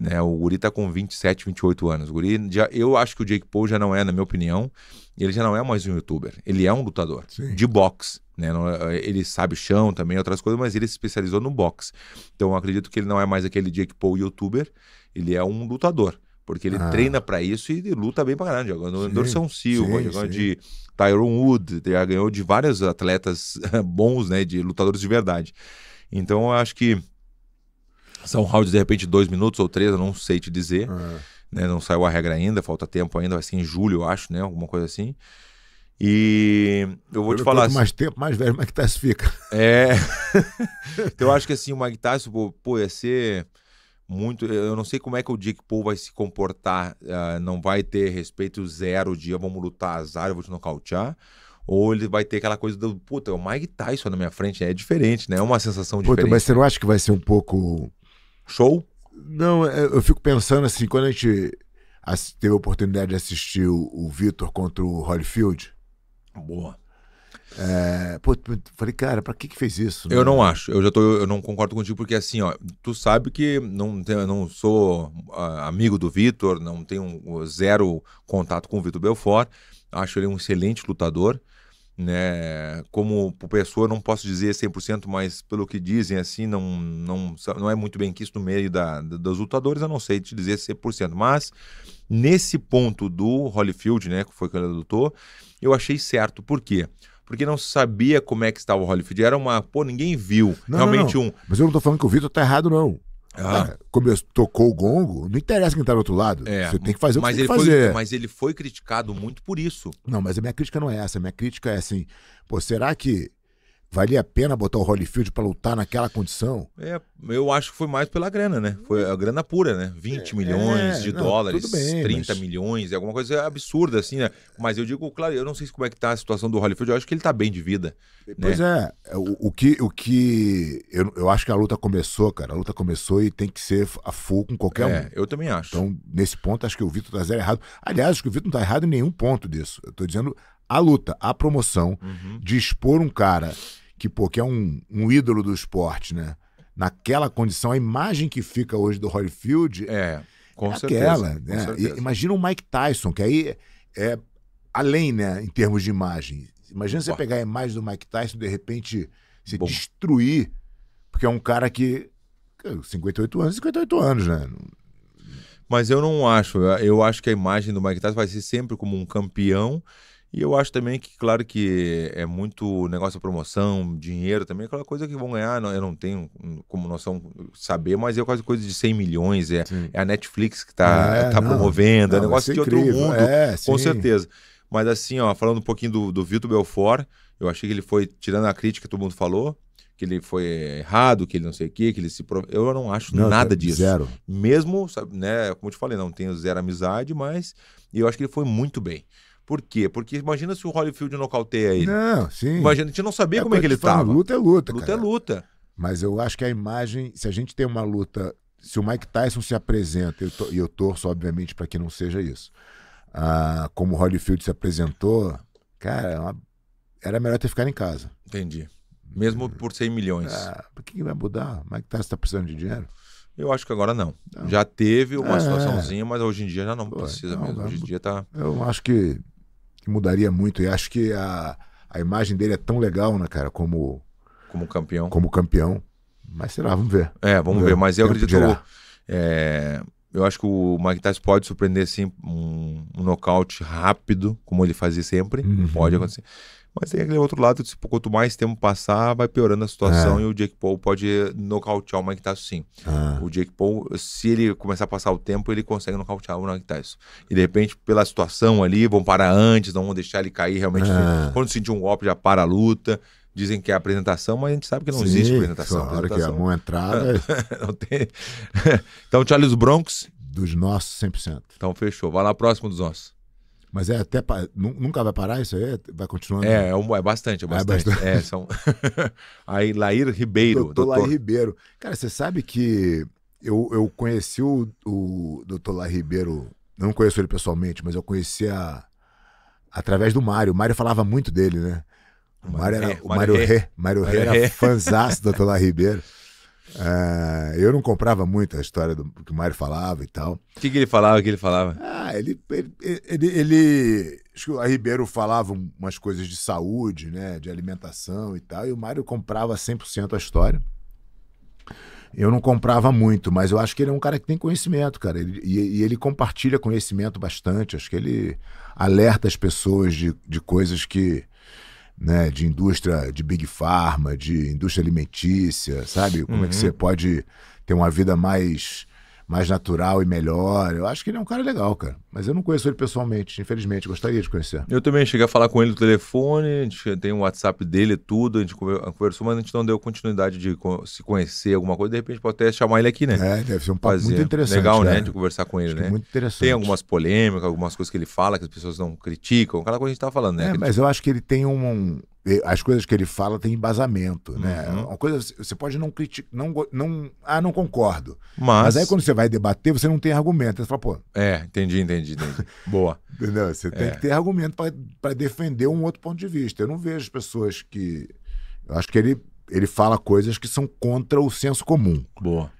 Né? O Guri tá com 27, 28 anos. O Guri já, eu acho que o Jake Paul já não é, na minha opinião, ele já não é mais um youtuber. Ele é um lutador sim. de boxe. Né? É, ele sabe chão também, outras coisas, mas ele se especializou no boxe. Então eu acredito que ele não é mais aquele Jake Paul youtuber, ele é um lutador porque ele ah. treina para isso e luta bem pra caramba. jogando ganhou Anderson Silva, sim, sim. de Tyron Wood, já tá ganhou de vários atletas bons, né? De lutadores de verdade. Então eu acho que são rounds de repente dois minutos ou três, eu não sei te dizer. Ah. Né, não saiu a regra ainda, falta tempo ainda, vai ser em julho, eu acho, né? Alguma coisa assim. E eu vou eu te falar. Quanto mais
tempo, mais velho o Mike Tyson fica.
É. então eu acho que assim, o Mike Tyson, pô, ia ser muito. Eu não sei como é que o Jake Paul vai se comportar. Uh, não vai ter respeito zero dia, ah, vamos lutar azar, eu vou te nocautear. Ou ele vai ter aquela coisa do puta, é o Mike Tyson na minha frente, né? É diferente, né? É uma sensação puta, diferente. Mas você não
acha que vai ser um pouco. Show? Não, é, eu fico pensando assim, quando a gente teve a oportunidade de assistir o, o Vitor contra o Holyfield. Boa. É, pô, falei, cara, pra que que fez isso? Eu né? não acho, eu já tô, eu não concordo contigo,
porque assim, ó, tu sabe que não, tem, não sou ah, amigo do Vitor, não tenho zero contato com o Vitor Belfort, acho ele um excelente lutador, né? Como pessoa, não posso dizer 100%, mas pelo que dizem, assim, não, não, não é muito bem isso no meio da, da, dos lutadores, eu não sei te dizer 100%, mas nesse ponto do Holyfield, né, que foi que ele lutou, eu achei certo, por quê? Porque porque não sabia como é que estava o Holyfield. Era uma, pô, ninguém viu.
Não, realmente não, não. um. Mas eu não tô falando que o Vitor tá errado, não. Ah. É, como tocou o gongo, não interessa quem tá do outro lado. É, você tem que fazer o que mas tem que ele fazer. Foi, mas ele foi criticado muito por isso. Não, mas a minha crítica não é essa. A minha crítica é assim, pô, será que Valia a pena botar o Holyfield para lutar naquela condição?
É, eu acho que foi mais pela grana, né? Foi a grana pura, né? 20 é, milhões é, de não, dólares, bem, 30 mas... milhões, é alguma coisa absurda, assim, né? Mas eu digo, claro, eu não sei como é que tá a situação do Holyfield, eu acho que ele tá bem de vida.
Né? Pois né? é, o, o, que. O que eu, eu acho que a luta começou, cara. A luta começou e tem que ser a full com qualquer é, um. Eu também acho. Então, nesse ponto, acho que o Vitor tá zero errado. Aliás, acho que o Vitor não tá errado em nenhum ponto disso. Eu tô dizendo a luta, a promoção, uhum. de expor um cara que, pô, que é um, um ídolo do esporte, né? Naquela condição, a imagem que fica hoje do Holyfield é, com é certeza, aquela. Com né? Certeza. E, imagina o Mike Tyson, que aí é além, né, em termos de imagem. Imagina você pegar a imagem do Mike Tyson de repente se Bom. destruir, porque é um cara que. 58 anos, 58
anos, né? Mas eu não acho. Eu acho que a imagem do Mike Tyson vai ser sempre como um campeão e eu acho também que, claro, que é muito negócio promoção, dinheiro também, aquela coisa que vão ganhar, não, eu não tenho hum, como noção saber, mas é quase coisa de 100 milhões, é, é a Netflix que está é, tá promovendo, é não, é negócio de outro mundo, é, com sim. certeza. Mas assim, ó, falando um pouquinho do, do Vitor Belfort, eu achei que ele foi, tirando a crítica que todo mundo falou, que ele foi errado, que ele não sei o quê, que ele se. Eu não acho não, nada disso. Zero. Mesmo, sabe, né? Como eu te falei, não tenho zero amizade, mas eu acho que ele foi muito bem. Por quê? Porque imagina se o Holyfield nocauteia ele. Não, sim. Imagina, a gente não sabia é como é que ele estava.
Luta é luta, Luta é cara. é luta. Mas eu acho que a imagem, se a gente tem uma luta, se o Mike Tyson se apresenta, eu e eu torço, obviamente, para que não seja isso, ah, como o Holyfield se apresentou, cara, é uma, era melhor ter ficado em casa. Entendi.
Mesmo hum. por 100 milhões.
Ah, por que vai mudar? O Mike Tyson está precisando de dinheiro?
Eu acho que agora não. não. Já teve uma é, situaçãozinha, mas hoje em dia já não Pô, precisa não, mesmo. Hoje em dia tá. Eu
acho que que mudaria muito. E acho que a, a imagem dele é tão legal, né, cara, como. Como campeão. Como campeão. Mas será, vamos ver. É, vamos, vamos ver. ver. Mas eu acredito.
É, eu acho que o Mike Tyson pode surpreender, sim, um, um nocaute rápido, como ele fazia sempre. Uhum. Pode acontecer. Mas tem aquele outro lado, tipo, quanto mais tempo passar, vai piorando a situação é. e o Jake Paul pode nocautear o Mike Tyson sim. Ah. O Jake Paul, se ele começar a passar o tempo, ele consegue nocautear o Mike Tyson. E de repente, pela situação ali, vão parar antes, não vão deixar ele cair realmente. Ah. Quando sentir um golpe, já para a luta. Dizem que é apresentação, mas a gente sabe que não sim, existe apresentação. Claro apresentação. que é mão entrada. não tem. então, Charles Bronx. Dos nossos 100%. Então, fechou. Vai lá próximo dos nossos.
Mas é até. Pa... Nunca vai parar isso aí? É, vai continuando? É, é, um, é bastante, é, ah, é bastante. É bastante. É, são... aí, Lair Ribeiro. Doutor, doutor Lair Ribeiro. Cara, você sabe que eu, eu conheci o, o doutor Lair Ribeiro. não conheço ele pessoalmente, mas eu conhecia através do Mário. O Mário falava muito dele, né? O Mário era. É, o Mário Ré. Mário Ré era fanzaço do doutor Lair Ribeiro. Ah, eu não comprava muito a história do que o Mário falava e tal. O que, que ele falava? que ele falava? Ah, ele, ele, ele, ele a Ribeiro falava umas coisas de saúde, né, de alimentação e tal, e o Mário comprava 100% a história. Eu não comprava muito, mas eu acho que ele é um cara que tem conhecimento, cara. Ele, e, e, ele compartilha conhecimento bastante. Acho que ele alerta as pessoas de, de coisas que né, de indústria de big pharma, de indústria alimentícia, sabe? Como uhum. é que uhum. você pode ter uma vida mais mais natural e melhor. Eu acho que ele é um cara legal, cara. Mas eu não conheço ele pessoalmente, infelizmente. Gostaria de conhecer.
Eu também cheguei a falar com ele no telefone, a gente tem o WhatsApp dele, tudo. A gente conversou, mas a gente não deu continuidade de se conhecer alguma coisa. De repente pode até chamar ele aqui, né? É, deve ser um papo Fazer. muito interessante. Legal, né? É. De conversar com ele, né? Muito interessante. Tem algumas polêmicas, algumas coisas que ele fala que as pessoas não
criticam, aquela coisa que a gente tá falando, né? É, mas eu acho que ele tem um as coisas que ele fala têm embasamento, né? uhum. né? Uma coisa você pode não criticar, não, não, ah, não concordo. Mas... mas aí quando você vai debater, você não tem argumento. Você fala, pô. É, entendi, entendi, entendi. Boa. Entendeu? Você é. tem que ter argumento para defender um outro ponto de vista. Eu não vejo pessoas que. Eu acho que ele, ele fala coisas que são contra o senso comum. Boa.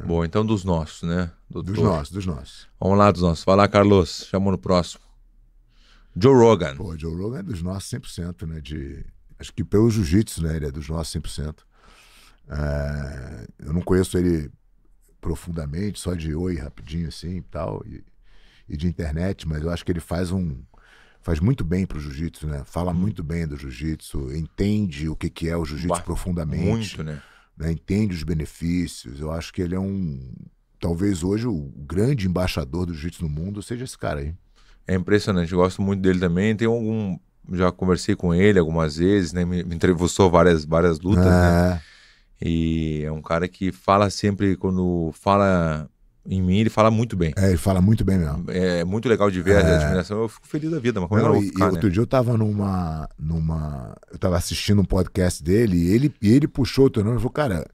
É. Boa, então dos
nossos, né? Doutor? Dos nossos, dos nossos. Vamos lá, dos nossos. Vai lá, Carlos. Chamou no próximo. Joe Rogan. Pô, Joe Rogan é dos nossos 100%, né? De, acho que pelo jiu-jitsu, né? Ele é dos nossos 100%. Uh, é, eu não conheço ele profundamente, só de oi rapidinho assim e tal, e, de internet, mas eu acho que ele faz um, faz muito bem pro jiu-jitsu, né? Fala uhum. muito bem do jiu-jitsu, entende o que, que é o jiu-jitsu profundamente. Muito, né? né? Entende os benefícios. Eu acho que ele é um. Talvez hoje o grande embaixador do jiu-jitsu no mundo seja esse cara aí. É impressionante, gosto
muito dele também. Tem algum. Já conversei com ele algumas vezes, né? Me, me entrevistou várias, várias lutas, né? é. né? E é um cara que fala sempre, quando fala
em mim, ele fala muito bem. É, ele fala muito bem mesmo. É muito legal de ver é. a admiração.
Eu fico feliz da vida, mas como não, é eu não vou ficar, e né? Outro né? dia
eu tava numa. numa. Eu tava assistindo um podcast dele e ele, e ele puxou o teu nome e falou, cara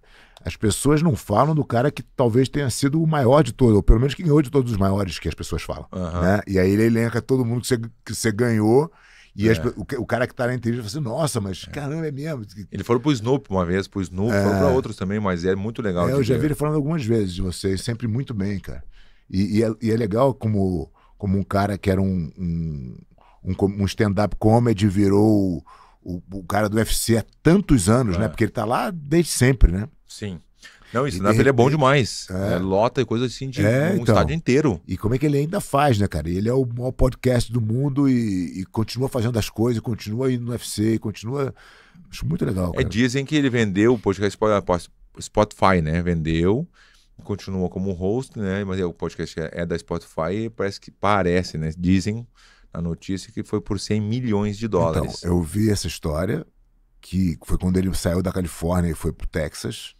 as pessoas não falam do cara que talvez tenha sido o maior de todos, ou pelo menos que ganhou de todos os maiores que as pessoas falam. Uhum. Né? E aí ele elenca todo mundo que você, que você ganhou. E é. as, o, o, cara que tá na entrevista fala assim, nossa, mas é. caramba, é mesmo. Ele falou
pro Snoop uma vez, pro Snoop, é. falou pra outros também, mas é muito legal. É, eu já ver. vi ele
falando algumas vezes de você sempre muito bem, cara. E, e, é, e é, legal como, como um cara que era um, um, um, um stand-up comedy virou o, o cara do UFC há tantos anos, né? é. né? Porque ele tá lá desde sempre, né?
Sim. Não, isso na ele é bom demais. É. É, lota e coisa assim de é, um então. estádio
inteiro. E como é que ele ainda faz, né, cara? Ele é o maior podcast do mundo e, e continua fazendo as coisas, continua indo no UFC, continua. Acho muito legal. É, cara. É,
dizem que ele vendeu o podcast Spotify, né? Vendeu, continua como host, né? Mas é, o podcast é, é da Spotify e parece que parece, né? Dizem a notícia que foi por 100 milhões de então, dólares.
Então, eu vi essa história, que foi quando ele saiu da Califórnia e foi para o Texas,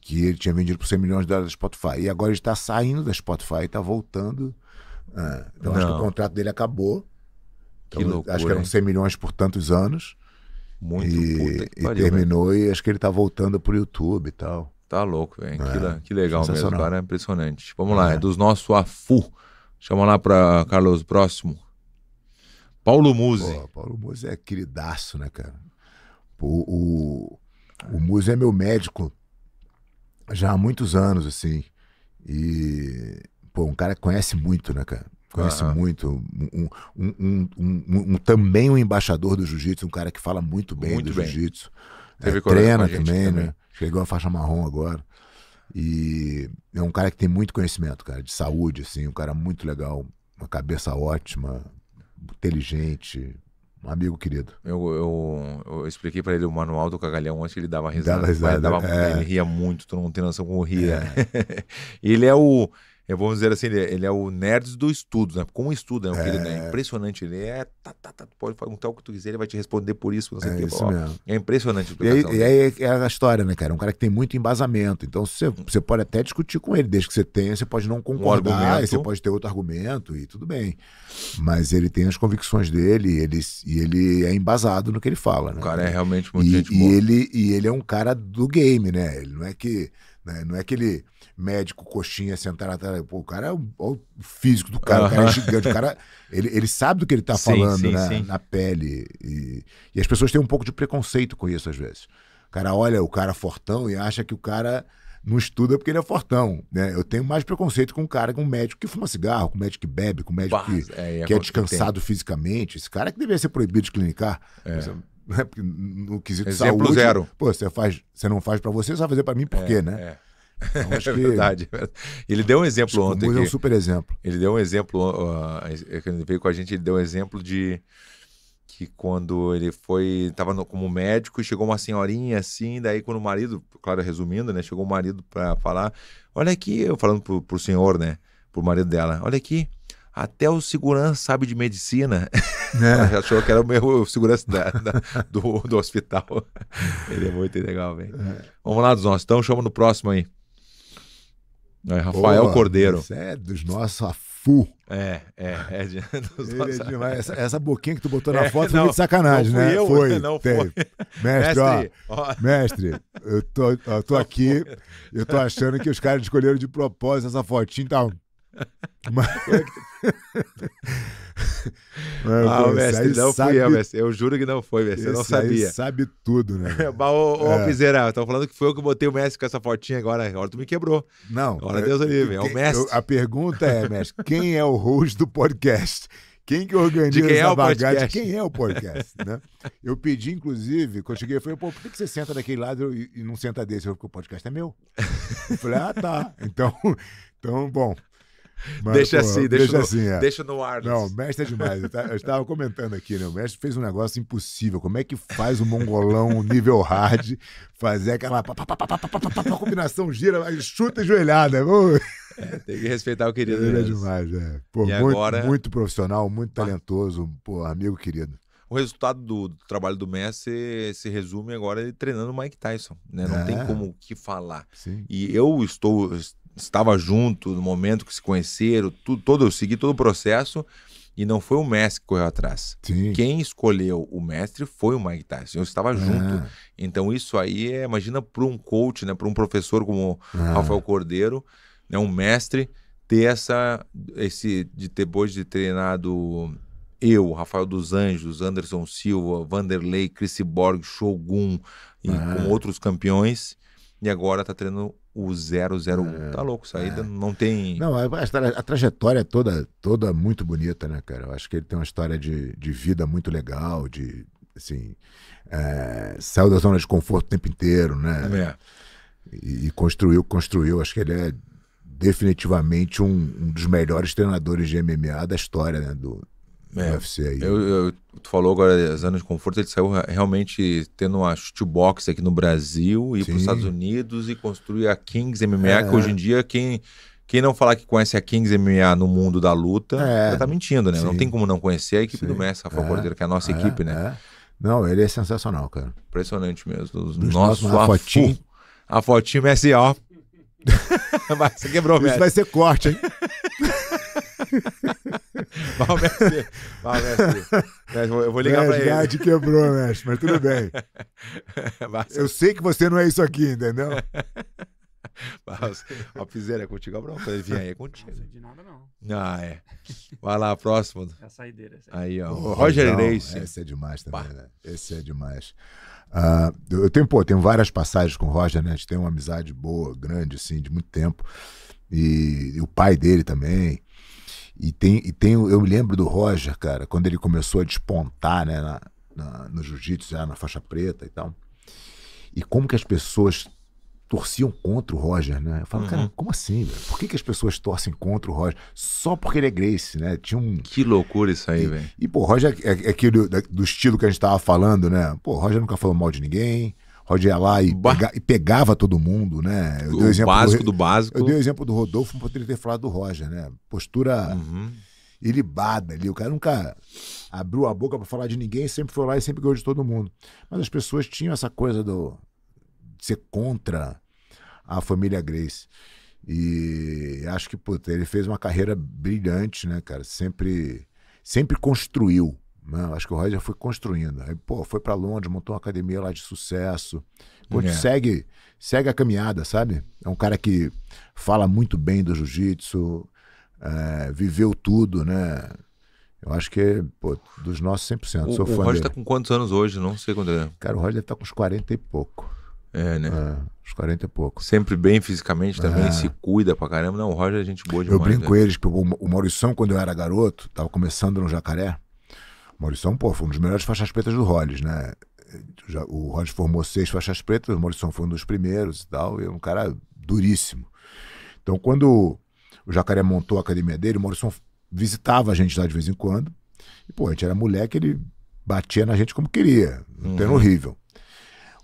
que ele tinha vendido por 100 milhões de dólares da Spotify. E agora ele está saindo da Spotify e está voltando. Ah, então, Não. acho que o contrato dele acabou. Então, que loucura, acho que eram 100 hein? milhões por tantos anos. Muito e, pariu, terminou velho. e acho que ele tá voltando pro YouTube e tal. Tá louco, velho. É, que, que, legal mesmo, cara.
É impressionante. Vamos é. lá, é dos nossos AFU. Chama lá para Carlos próximo.
Paulo Muse, Pô, Paulo Muse é queridaço, né, cara? Pô, o, o é meu médico já há muitos anos, assim. E, pô, um cara que conhece muito, né, cara? Conhece muito. Um, um, um, também um embaixador do jiu-jitsu, um cara que fala muito bem muito do jiu-jitsu. É, treina também, também, né? Chegou a faixa marrom agora. E é um cara que tem muito conhecimento, cara, de saúde, assim, um cara muito legal, uma cabeça ótima, inteligente, um amigo querido. Eu, eu,
eu expliquei para ele o manual do cagalhão antes, ele dava risada. Dava risada. Ele, dava, é. ele ria muito, tu não tem noção como ria. É. ele é o eu é, vou dizer assim, ele, é, ele é o nerd do estudo, né? Com estudo, né? É. né? Impressionante. Ele é. Tá, tá, tá, pode perguntar o que tu quiser, ele vai te responder por isso. Não sei é, que, isso mesmo. é impressionante. E aí, e aí
é a história, né, cara? É um cara que tem muito embasamento. Então você, você pode até discutir com ele, desde que você tenha, você pode não concordar, um você pode ter outro argumento e tudo bem. Mas ele tem as convicções dele ele, e ele é embasado no que ele fala, né? O cara é realmente muito e, gente e boa. Ele, e ele é um cara do game, né? Ele não é que. Né? Não é que ele médico, coxinha, sentar atrás. Pô, o cara é o, o físico do cara, o cara é gigante, o cara ele, ele sabe do que ele está falando sim, né? sim. na pele. E, e as pessoas têm um pouco de preconceito com isso às vezes. O cara olha o cara fortão e acha que o cara não estuda porque ele é fortão, né? Eu tenho mais preconceito com um cara, com o médico que fuma cigarro, com o médico que bebe, com o médico bah, que é, que é descansado que fisicamente. Esse cara é que deveria ser proibido de clinicar. É. né? No quesito Exemplo saúde, zero. Pô, você, faz, você não faz para você, você vai fazer para mim por é, quê, né? É. Então, é verdade. Ele deu um exemplo ontem. Ele é um super exemplo.
Ele deu um exemplo, uh, ele veio com a gente, ele deu um exemplo de que quando ele foi, estava como médico, chegou uma senhorinha assim, daí quando o marido, claro, resumindo, né, chegou o marido para falar, olha aqui, eu falando para o senhor, né, o marido dela, olha aqui, até o segurança sabe de medicina. É. achou que era o meu segurança da, da, do, do hospital. Ele é muito legal, velho. É. Vamos lá dos nossos. Então, chama no próximo aí. É, Rafael Boa, Cordeiro.
É dos nossos afu. É, é, é, de, é nossos... é essa, essa, boquinha que tu botou na é, foto não, foi de sacanagem, não né? Eu, foi, não foi. Mestre, mestre, ó, mestre, eu tô, eu tô aqui, eu tô achando que os caras escolheram de propósito essa fotinha, tá mas... Ah, o ah, pô, mestre, não sabe... fui eu, mestre.
Eu juro que não foi, mestre. eu não sabia. sabe tudo, né? Mas, ô, ô é. Piseira, falando que foi eu que botei o mestre com essa fotinha agora. Agora tu me quebrou. Não. Agora Deus eu, livre, é o mestre. Eu,
a pergunta é, mestre, quem é o host do podcast? Quem que organiza quem é essa bagagem? Quem é o podcast? né? Eu pedi, inclusive, quando eu cheguei, eu falei, pô, por que você senta daquele lado e, e não senta desse? Eu falei, o podcast é meu. Eu falei, ah, tá. Então, então bom. Mas, deixa pô, assim, deixa, deixa no, assim, é. deixa no ar. Não, o mestre é demais. Eu estava comentando aqui, né? O mestre fez um negócio impossível. Como é que faz o mongolão nível hard fazer aquela pá, pá, pá, combinação gira, chuta joelhada?
É, tem que respeitar o querido. Ele é demais, é. Pô, muito, agora...
muito profissional, muito talentoso, pô, amigo querido
o resultado do, do, trabalho do Messi se resume agora ele treinando o Mike Tyson, né? Não é. tem como o que falar. Sim. E eu estou estava junto no momento que se conheceram, tudo, todo, eu segui todo o processo e não foi o mestre que correu atrás. Sim. Quem escolheu o mestre foi o Mike Tyson. Eu estava é. junto. Então isso aí é, imagina para um coach, né, para um professor como é. Rafael Cordeiro, né, um mestre ter essa esse de depois de treinado eu, Rafael dos Anjos, Anderson Silva, Vanderlei, Chris Borg, Shogun e é. com outros campeões e agora está treinando o 001. É. Tá louco, saída é. não
tem. Não, a, a, trajetória é toda toda muito bonita, né, cara? Eu acho que ele tem uma história de, de vida muito legal, de assim. É, saiu da zona de conforto o tempo inteiro, né? É. E, e, construiu, construiu. Acho que ele é definitivamente um, um dos melhores treinadores de MMA da história, né? Do, é, UFC aí. Eu,
eu, tu falou agora as anos de conforto, ele saiu realmente tendo uma shootbox aqui no Brasil, ir para os Estados Unidos e construir a Kings MMA, é. que hoje em dia quem, quem não falar que conhece a Kings MMA no mundo da luta, é. tá mentindo, né? Sim. Não tem como não conhecer a equipe Sim. do Messi, Rafa é. Cordeiro, que é a nossa é. equipe, né? É.
Não, ele é sensacional, cara.
Impressionante mesmo. Os nossos, nossos a fotinho. A fotinho Messi, ó. Você quebrou, mesmo. Isso vai ser corte, hein? Mal, mestre. Mal, mestre.
Eu vou ligar para ele. A quebrou, mestre, mas tudo bem. Mas... Eu sei que você não é isso aqui, entendeu?
Mas, a é contigo, Abraão. Falei, vem aí, é contigo. Não de nada, não. Ah, é. Vai lá, próximo. É a saideira. aí, ó. O Roger então, Esse é demais também,
né? Esse é demais. Uh, eu tenho, pô, tenho várias passagens com o Roger, né? A gente tem uma amizade boa, grande, assim, de muito tempo. E, e o pai dele também. E tem, e tem, eu me lembro do Roger, cara, quando ele começou a despontar né, na, na, no jiu-jitsu, já na faixa preta e tal. E como que as pessoas torciam contra o Roger, né? Eu falo, uhum. cara, como assim? Por que, que as pessoas torcem contra o Roger? Só porque ele é Grace, né? Tinha um... Que loucura isso aí, velho. E, pô, Roger é, é, aquele do, estilo que a gente tava falando, né? Pô, Roger nunca falou mal de ninguém, Roger lá e, pega, e, pegava todo mundo, né? Eu o dei exemplo básico do, do, básico. Eu dei o exemplo do Rodolfo, poderia ter falado do Roger, né? Postura uhum. ilibada ali. O cara nunca abriu a boca para falar de ninguém, sempre foi lá e sempre ganhou de todo mundo. Mas as pessoas tinham essa coisa do de ser contra a família Grace. E acho que, puta, ele fez uma carreira brilhante, né, cara? Sempre, sempre construiu não, né? acho que o Roger já foi construindo. Aí, pô, foi para Londres, montou uma academia lá de sucesso. Continu, é. segue, segue a caminhada, sabe? É um cara que fala muito bem do jiu-jitsu, é, viveu tudo, né? Eu acho que, pô, dos nossos 100%. O, sou o Roger tá
com quantos anos hoje? Não sei quanto é.
Cara, o Roger tá com uns 40 e pouco.
É, né? É, uns 40 e pouco. Sempre bem fisicamente também, é. se cuida pra caramba. Não, o Roger é gente boa demais. Eu brinco né? eles,
o, o Maurição, quando eu era garoto, tava começando no Jacaré. Maurição, é pô, foi um dos melhores faixas pretas do Rollins, né? o Rollins formou seis faixas pretas, o Maurição foi um dos primeiros e tal, e é um cara duríssimo. Então, quando o Jacaré montou a academia dele, o Maurição visitava a gente lá de vez em quando, e, pô, a gente era moleque, ele batia na gente como queria, um uhum. horrível.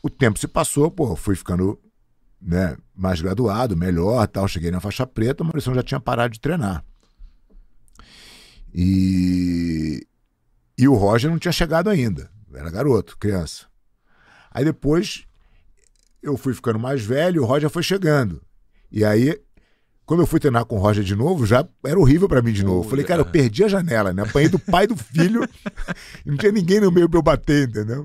O tempo se passou, pô, fui ficando né, mais graduado, melhor tal. Cheguei na faixa preta, o Maurício já tinha parado de treinar. E e o Roger não tinha chegado ainda. Era garoto, criança. Aí depois eu fui ficando mais velho, o Roger foi chegando. E aí, quando eu fui treinar com o Roger de novo, já era horrível para mim de novo. Eu falei, cara, eu perdi a janela, né? Apanhei do pai do filho. não tinha ninguém no meio pra eu bater, entendeu?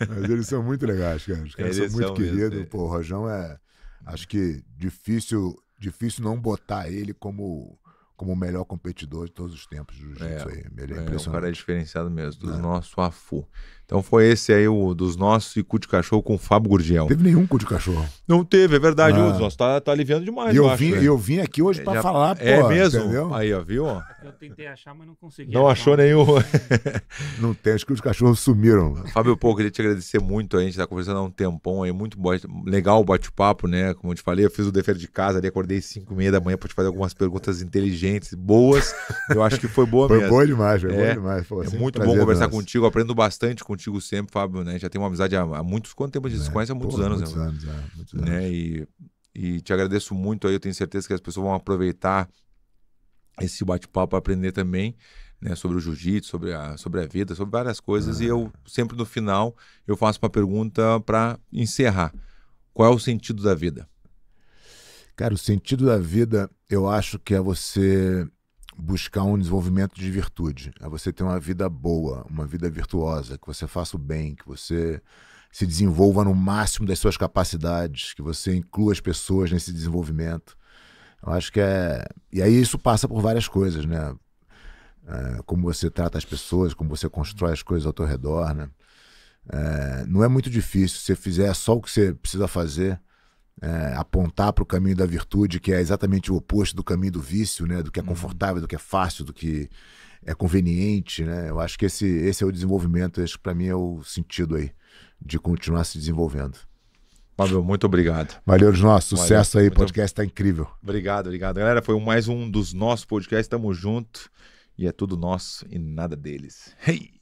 Mas eles são muito legais, cara. Os caras eles são muito queridos. Mesmo. É. Pô, o Rojão é. Acho que difícil, difícil não botar ele como como o melhor competidor de todos os tempos do jiu-jitsu. É, aí. Ele é, é, o cara é diferenciado mesmo, do é. nosso
AFU. Então foi esse aí o dos nossos e cu de cachorro com o Fábio Gurgel. Teve nenhum cu de cachorro. Não teve, é verdade. Ah. O nosso tá, tá aliviando demais, e eu, vim, acho, né? Eu vim aqui hoje é, pra falar, é pô. É mesmo? Entendeu? Aí, ó, viu? Eu tentei achar, mas não consegui. Não achou nenhum.
não tem, acho que os cachorros sumiram.
Fábio, pô, queria te agradecer muito. A gente tá conversando há um tempão aí, muito bo... legal o bate-papo, né? Como eu te falei, eu fiz o defeito de casa ali, acordei às 5 e meia da manhã pra te fazer algumas perguntas inteligentes, boas. Eu acho que foi boa foi mesmo. Foi boa demais, foi é, demais. Pô, é muito bom conversar contigo, aprendo bastante com contigo sempre, Fábio, né? Já tem uma amizade há, há muitos quanto tempo a gente se é, conhece há muitos pô, anos, muitos né? Anos, é, muitos né? E, e te agradeço muito aí, eu tenho certeza que as pessoas vão aproveitar esse bate-papo para aprender também. Né, sobre o jiu-jitsu, sobre a, sobre a vida, sobre várias coisas. E é. eu sempre no final eu faço uma pergunta para encerrar.
Qual é o sentido da vida? Cara, o sentido da vida eu acho que é você buscar um desenvolvimento de virtude, é você ter uma vida boa, uma vida virtuosa, que você faça o bem, que você se desenvolva no máximo das suas capacidades, que você inclua as pessoas nesse desenvolvimento. Eu acho que é. E aí isso passa por várias coisas, né? É, como você trata as pessoas, como você constrói as coisas ao teu redor, né? É, não é muito difícil. Se você fizer só o que você precisa fazer, é, apontar para o caminho da virtude, que é exatamente o oposto do caminho do vício, né? do que é uhum. confortável, do que é fácil, do que é conveniente. Né? Eu acho que esse, esse é o desenvolvimento, esse para mim é o sentido aí de continuar se desenvolvendo. Pablo, muito obrigado. Valeu, nós. Sucesso Valeu. aí, o podcast está incrível.
Obrigado, obrigado. Galera, foi mais um dos nossos podcasts. Tamo junto. E é tudo nosso e nada deles. Hey!